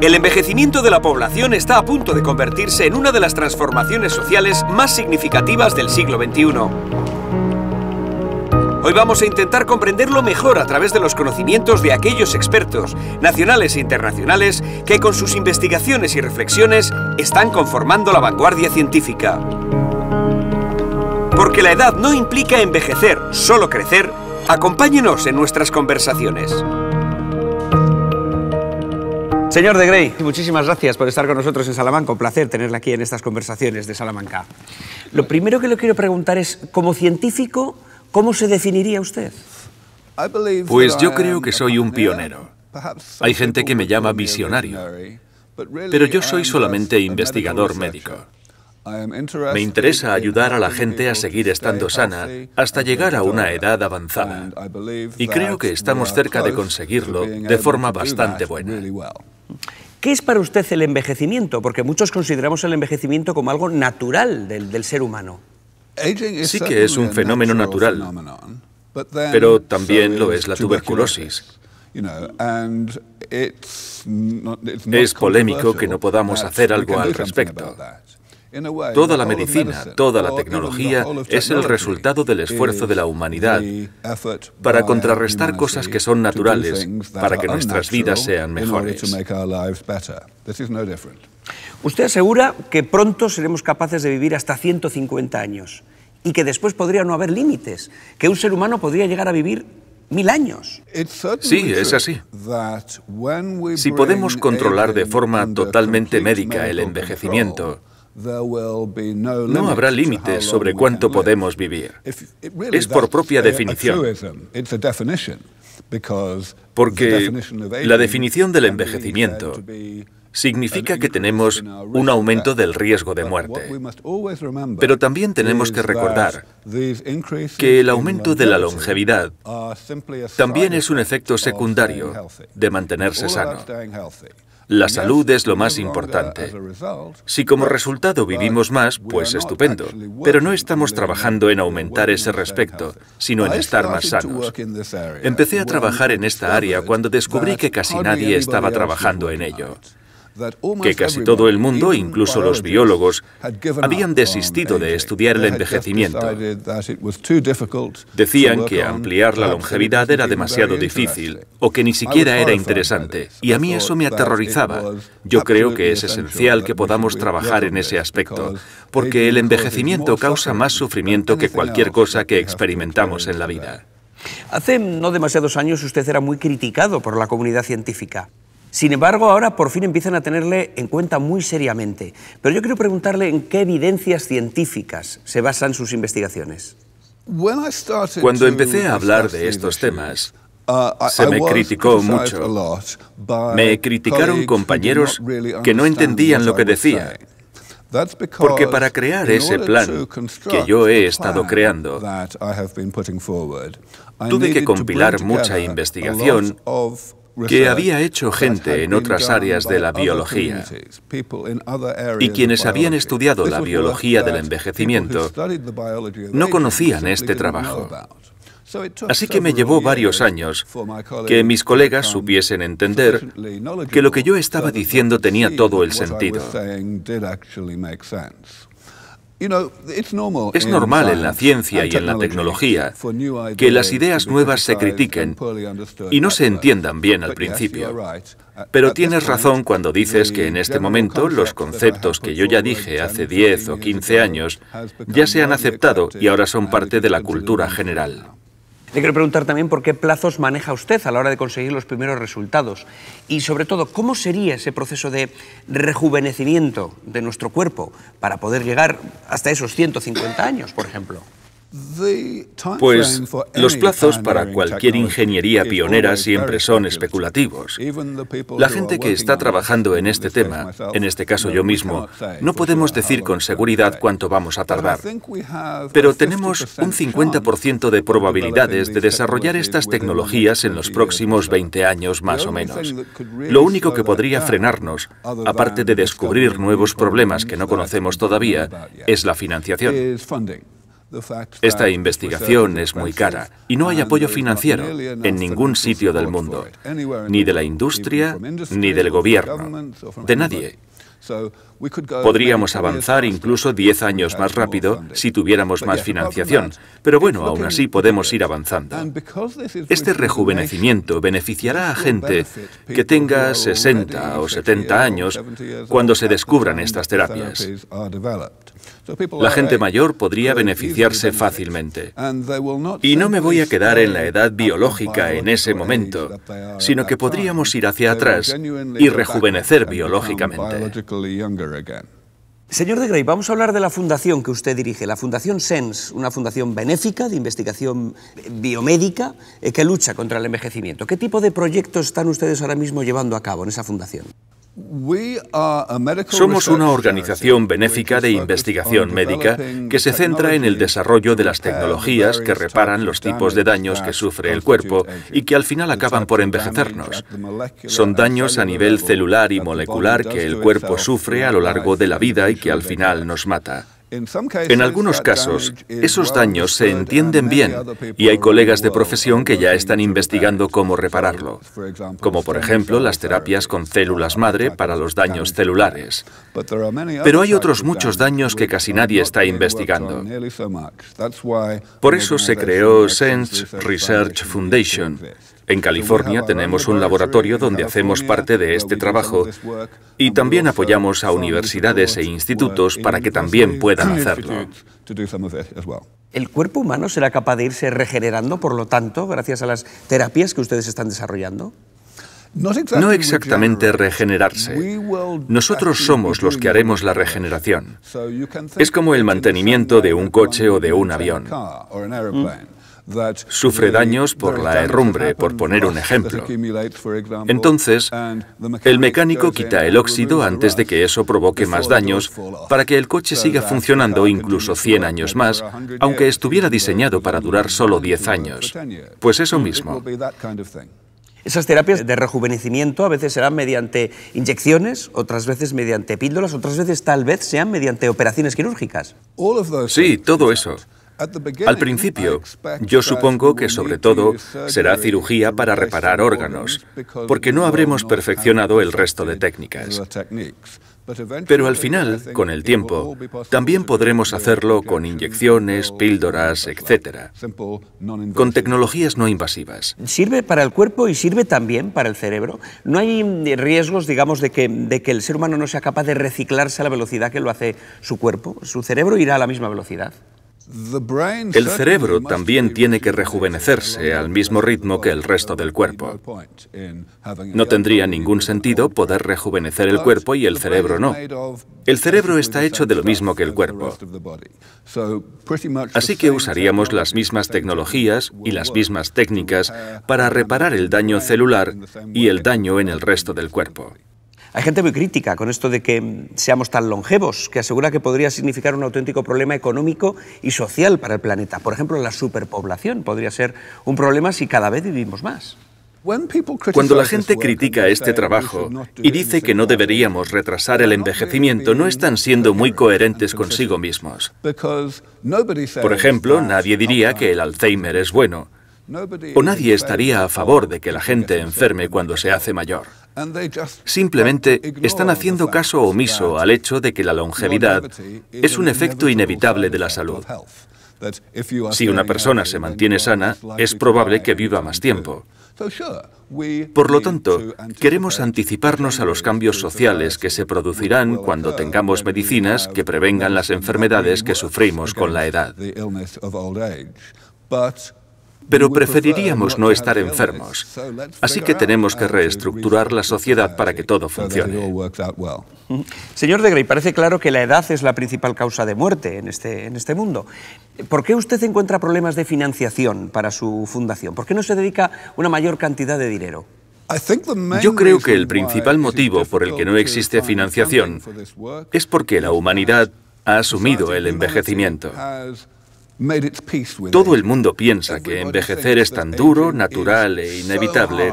El envejecimiento de la población está a punto de convertirse en una de las transformaciones sociales más significativas del siglo XXI. Hoy vamos a intentar comprenderlo mejor a través de los conocimientos de aquellos expertos, nacionales e internacionales, que con sus investigaciones y reflexiones están conformando la vanguardia científica. Porque la edad no implica envejecer, solo crecer, acompáñenos en nuestras conversaciones. Señor de Grey, muchísimas gracias por estar con nosotros en Salamanca. Un placer tenerle aquí en estas conversaciones de Salamanca. Lo primero que le quiero preguntar es, como científico, ¿cómo se definiría usted? Pues yo creo que soy un pionero. Hay gente que me llama visionario, pero yo soy solamente investigador médico. Me interesa ayudar a la gente a seguir estando sana hasta llegar a una edad avanzada. Y creo que estamos cerca de conseguirlo de forma bastante buena. ¿Qué es para usted el envejecimiento? Porque muchos consideramos el envejecimiento como algo natural del, ser humano. Sí que es un fenómeno natural, pero también lo es la tuberculosis. Es polémico que no podamos hacer algo al respecto. Toda la medicina, toda la tecnología es el resultado del esfuerzo de la humanidad para contrarrestar cosas que son naturales, para que nuestras vidas sean mejores. Usted asegura que pronto seremos capaces de vivir hasta 150 años y que después podría no haber límites, que un ser humano podría llegar a vivir mil años. Sí, es así. Si podemos controlar de forma totalmente médica el envejecimiento, no habrá límites sobre cuánto podemos vivir. Es por propia definición. Porque la definición del envejecimiento significa que tenemos un aumento del riesgo de muerte. Pero también tenemos que recordar que el aumento de la longevidad también es un efecto secundario de mantenerse sano. La salud es lo más importante. Si como resultado vivimos más, pues estupendo, pero no estamos trabajando en aumentar ese respecto, sino en estar más sanos. Empecé a trabajar en esta área cuando descubrí que casi nadie estaba trabajando en ello que casi todo el mundo, incluso los biólogos, habían desistido de estudiar el envejecimiento. Decían que ampliar la longevidad era demasiado difícil o que ni siquiera era interesante, y a mí eso me aterrorizaba. Yo creo que es esencial que podamos trabajar en ese aspecto, porque el envejecimiento causa más sufrimiento que cualquier cosa que experimentamos en la vida. Hace no demasiados años usted era muy criticado por la comunidad científica. Sin embargo, ahora por fin empiezan a tenerle en cuenta muy seriamente. Pero yo quiero preguntarle en qué evidencias científicas se basan sus investigaciones. Cuando empecé a hablar de estos temas, uh, se me criticó mucho. Me criticaron compañeros que no entendían lo que decía. Porque para crear ese plan que yo he estado creando, tuve que compilar mucha investigación que había hecho gente en otras áreas de la biología y quienes habían estudiado la biología del envejecimiento no conocían este trabajo. Así que me llevó varios años que mis colegas supiesen entender que lo que yo estaba diciendo tenía todo el sentido. Es normal en la ciencia y en la tecnología que las ideas nuevas se critiquen y no se uh, entiendan bien al principio. Pero tienes razón cuando dices que en este momento los conceptos que yo ya dije hace 10 o 15 años ya se han aceptado y ahora son parte de la cultura general. Le quiero preguntar también por qué plazos maneja usted a la hora de conseguir los primeros resultados y sobre todo cómo sería ese proceso de rejuvenecimiento de nuestro cuerpo para poder llegar hasta esos 150 años, por ejemplo. Pues los plazos para cualquier ingeniería pionera siempre son especulativos. La gente que está trabajando en este tema, en este caso yo mismo, no podemos decir con seguridad cuánto vamos a tardar. Pero tenemos un 50% de probabilidades de desarrollar estas tecnologías en los próximos 20 años más o menos. Lo único que podría frenarnos, aparte de descubrir nuevos problemas que no conocemos todavía, es la financiación. Esta investigación es muy cara y no hay apoyo financiero en ningún sitio del mundo, ni de la industria, ni del gobierno, de nadie. Podríamos avanzar incluso 10 años más rápido si tuviéramos más financiación, pero bueno, aún así podemos ir avanzando. Este rejuvenecimiento beneficiará a gente que tenga 60 o 70 años cuando se descubran estas terapias. La gente mayor podría beneficiarse fácilmente. Y no me voy a quedar en la edad biológica en ese momento, sino que podríamos ir hacia atrás y rejuvenecer biológicamente. Señor de Grey, vamos a hablar de la fundación que usted dirige, la Fundación SENS, una fundación benéfica de investigación biomédica eh, que lucha contra el envejecimiento. ¿Qué tipo de proyectos están ustedes ahora mismo llevando a cabo en esa fundación? Somos una organización benéfica de investigación médica que se centra en el desarrollo de las tecnologías que reparan los tipos de daños que sufre el cuerpo y que al final acaban por envejecernos. Son daños a nivel celular y molecular que el cuerpo sufre a lo largo de la vida y que al final nos mata. En algunos casos, esos daños se entienden bien y hay colegas de profesión que ya están investigando cómo repararlo, como por ejemplo las terapias con células madre para los daños celulares. Pero hay otros muchos daños que casi nadie está investigando. Por eso se creó Sense Research Foundation, en California tenemos un laboratorio donde hacemos parte de este trabajo y también apoyamos a universidades e institutos para que también puedan hacerlo. ¿El cuerpo humano será capaz de irse regenerando, por lo tanto, gracias a las terapias que ustedes están desarrollando? No exactamente regenerarse. Nosotros somos los que haremos la regeneración. Es como el mantenimiento de un coche o de un avión sufre daños por la herrumbre, por poner un ejemplo. Entonces, el mecánico quita el óxido antes de que eso provoque más daños para que el coche siga funcionando incluso 100 años más, aunque estuviera diseñado para durar solo 10 años. Pues eso mismo. Esas terapias de rejuvenecimiento a veces serán mediante inyecciones, otras veces mediante píldoras, otras veces tal vez sean mediante operaciones quirúrgicas. Sí, todo eso. Al principio, yo supongo que sobre todo será cirugía para reparar órganos, porque no habremos perfeccionado el resto de técnicas. Pero al final, con el tiempo, también podremos hacerlo con inyecciones, píldoras, etc. Con tecnologías no invasivas. Sirve para el cuerpo y sirve también para el cerebro. ¿No hay eh, riesgos, digamos, de que, de que el ser humano no sea capaz de reciclarse a la velocidad que lo hace su cuerpo? ¿Su cerebro irá a la misma velocidad? El cerebro también tiene que rejuvenecerse al mismo ritmo que el resto del cuerpo. No tendría ningún sentido poder rejuvenecer el cuerpo y el cerebro no. El cerebro está hecho de lo mismo que el cuerpo. Así que usaríamos las mismas tecnologías y las mismas técnicas para reparar el daño celular y el daño en el resto del cuerpo. Hay gente muy crítica con esto de que mm, seamos tan longevos, que asegura que podría significar un auténtico problema económico y social para el planeta. Por ejemplo, la superpoblación podría ser un problema si cada vez vivimos más. Cuando la gente critica este trabajo y dice que no deberíamos retrasar el envejecimiento, no están siendo muy coherentes consigo mismos. Por ejemplo, nadie diría que el Alzheimer es bueno, o nadie estaría a favor de que la gente enferme cuando se hace mayor. Simplemente están haciendo caso omiso al hecho de que la longevidad es un efecto inevitable de la salud. Si una persona se mantiene sana, es probable que viva más tiempo. Por lo tanto, queremos anticiparnos a los cambios sociales que se producirán cuando tengamos medicinas que prevengan las enfermedades que sufrimos con la edad pero preferiríamos no estar enfermos. Así que tenemos que reestructurar la sociedad para que todo funcione. Mm. Señor de Grey, parece claro que la edad es la principal causa de muerte en este, en este mundo. ¿Por qué usted encuentra problemas de financiación para su fundación? ¿Por qué no se dedica una mayor cantidad de dinero? Yo creo que el principal motivo por el que no existe financiación es porque la humanidad ha asumido el envejecimiento. Todo el mundo piensa que envejecer es tan duro, natural e inevitable,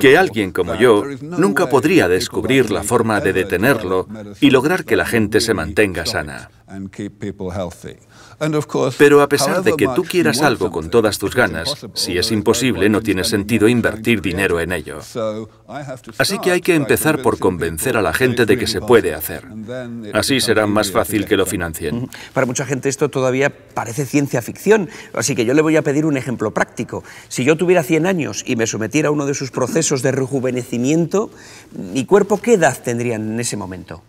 que alguien como yo nunca podría descubrir la forma de detenerlo y lograr que la gente se mantenga sana. Pero a pesar de que tú quieras algo con todas tus ganas, si es imposible no tiene sentido invertir dinero en ello. Así que hay que empezar por convencer a la gente de que se puede hacer. Así será más fácil que lo financien. Para mucha gente esto todavía parece ciencia ficción, así que yo le voy a pedir un ejemplo práctico. Si yo tuviera 100 años y me sometiera a uno de sus procesos de rejuvenecimiento, ¿mi cuerpo qué edad tendría en ese momento?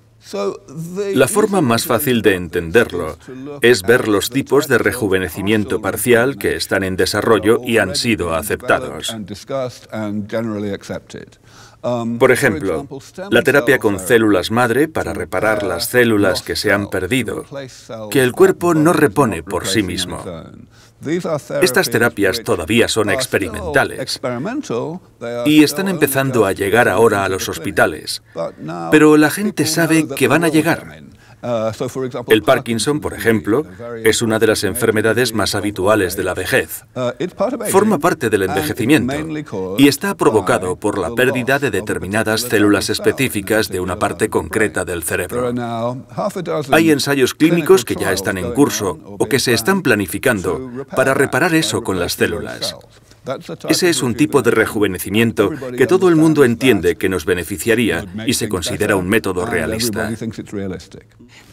La forma más fácil de entenderlo es ver los tipos de rejuvenecimiento parcial que están en desarrollo y han sido aceptados. Por ejemplo, la terapia con células madre para reparar las células que se han perdido, que el cuerpo no repone por sí mismo. Estas terapias todavía son experimentales y están empezando a llegar ahora a los hospitales, pero la gente sabe que van a llegar. El Parkinson, por ejemplo, es una de las enfermedades más habituales de la vejez. Forma parte del envejecimiento y está provocado por la pérdida de determinadas células específicas de una parte concreta del cerebro. Hay ensayos clínicos que ya están en curso o que se están planificando para reparar eso con las células. Ese es un tipo de rejuvenecimiento que todo el mundo entiende que nos beneficiaría y se considera un método realista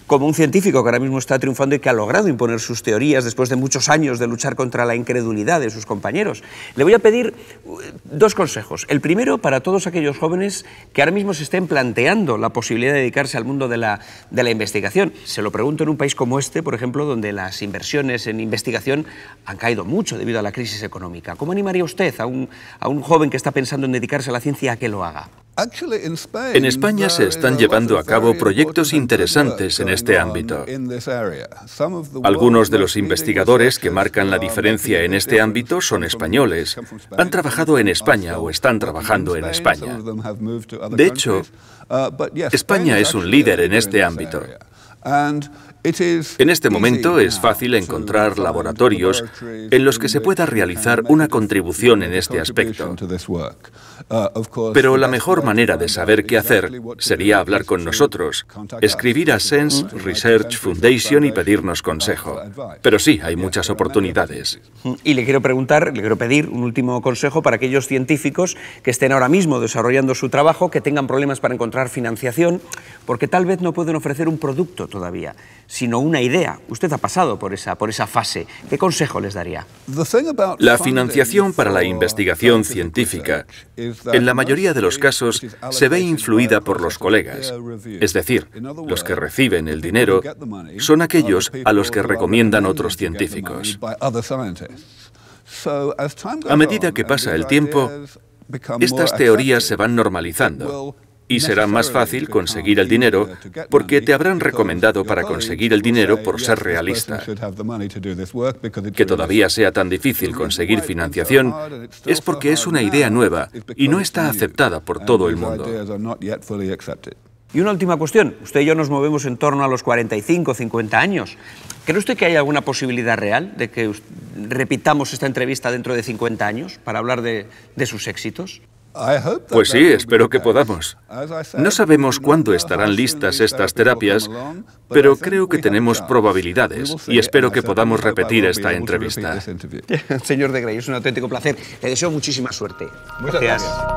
como un científico que ahora mismo está triunfando y que ha logrado imponer sus teorías después de muchos años de luchar contra la incredulidad de sus compañeros. Le voy a pedir uh, dos consejos. El primero para todos aquellos jóvenes que ahora mismo se estén planteando la posibilidad de dedicarse al mundo de la, investigación. Se lo pregunto en un país como este, por ejemplo, donde las inversiones en investigación han caído mucho debido a la crisis económica. ¿Cómo animaría usted a un joven que está pensando en dedicarse a la ciencia a que lo haga? En España se están llevando a cabo proyectos interesantes en este ámbito. Algunos de los investigadores que marcan la diferencia en este ámbito son españoles. Han trabajado en España o están trabajando en España. De hecho, uh, España es un líder en este ámbito. En este momento es fácil encontrar laboratorios en los que se pueda realizar una contribución en este aspecto. Uh, Pero la mejor manera de saber qué hacer sería hablar con nosotros, escribir a Sense Research Foundation y pedirnos uh, consejo. Pero sí, hay muchas oportunidades. Y le quiero preguntar, le quiero pedir un último consejo para aquellos científicos que estén ahora mismo desarrollando su trabajo, que tengan problemas para encontrar financiación, porque tal vez no pueden ofrecer un producto todavía, sino una idea. Usted ha pasado por esa, por esa fase. ¿Qué consejo les daría? La financiación para la investigación científica en la mayoría de los casos se ve influida por los colegas. Es decir, los que reciben el dinero son aquellos a los que recomiendan otros científicos. A medida que pasa el tiempo, estas teorías se van normalizando y será más fácil conseguir el dinero porque te habrán recomendado para conseguir el dinero por ser realista. Que todavía sea tan difícil conseguir financiación es porque es una idea nueva y no está aceptada por todo el mundo. Y una última cuestión. Usted y yo nos movemos en torno a los 45, 50 años. ¿Cree usted que hay alguna posibilidad real de que repitamos esta entrevista dentro de 50 años para hablar de, de sus éxitos? Pues sí, espero que podamos. No sabemos cuándo estarán listas estas terapias, pero creo que tenemos probabilidades y espero que podamos repetir esta entrevista. Señor de Grey, es un auténtico placer. Le deseo muchísima suerte. Muchas gracias.